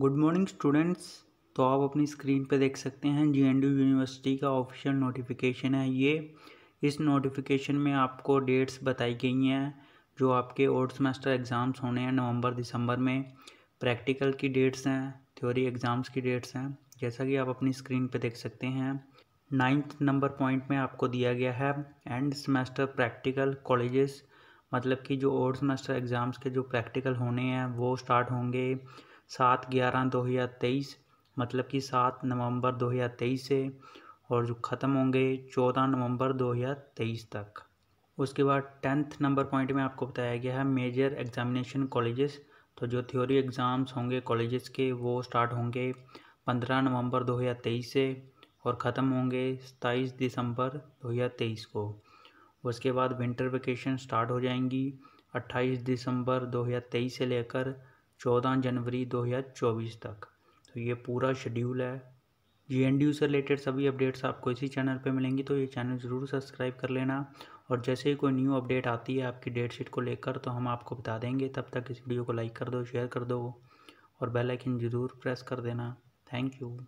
good morning students तो आप अपनी स्क्रीन पर देख सकते हैं जी यूनिवर्सिटी का ऑफिशियल नोटिफिकेशन है ये इस नोटिफिकेशन में आपको डेट्स बताई गई हैं जो आपके और सेमेस्टर एग्ज़ाम्स होने हैं नवंबर दिसंबर में प्रैक्टिकल की डेट्स हैं थ्योरी एग्ज़ाम्स की डेट्स हैं जैसा कि आप अपनी स्क्रीन पर देख सकते हैं नाइन्थ नंबर पॉइंट में आपको दिया गया है एंड सेमेस्टर प्रैक्टिकल कॉलेजेस मतलब कि जो और सेमेस्टर एग्ज़ाम्स के जो प्रैक्टिकल होने हैं वो स्टार्ट होंगे सात ग्यारह दो हज़ार तेईस मतलब कि सात नवंबर दो हज़ार तेईस से और जो ख़त्म होंगे चौदह नवंबर दो हज़ार तेईस तक उसके बाद टेंथ नंबर पॉइंट में आपको बताया गया है मेजर एग्जामिनेशन कॉलेजेस तो जो थ्योरी एग्ज़ाम्स होंगे कॉलेजेस के वो स्टार्ट होंगे पंद्रह नवंबर दो हज़ार तेईस से और ख़त्म होंगे सताईस दिसंबर दो हज़ार तेईस को उसके बाद विंटर वेकेशन स्टार्ट हो जाएंगी अट्ठाईस दिसंबर दो हज़ार तेईस से लेकर चौदह जनवरी 2024 तक तो ये पूरा शेड्यूल है जी से रिलेटेड सभी अपडेट्स आपको इसी चैनल पे मिलेंगी तो ये चैनल ज़रूर सब्सक्राइब कर लेना और जैसे ही कोई न्यू अपडेट आती है आपकी डेट शीट को लेकर तो हम आपको बता देंगे तब तक इस वीडियो को लाइक कर दो शेयर कर दो और बेल आइकन ज़रूर प्रेस कर देना थैंक यू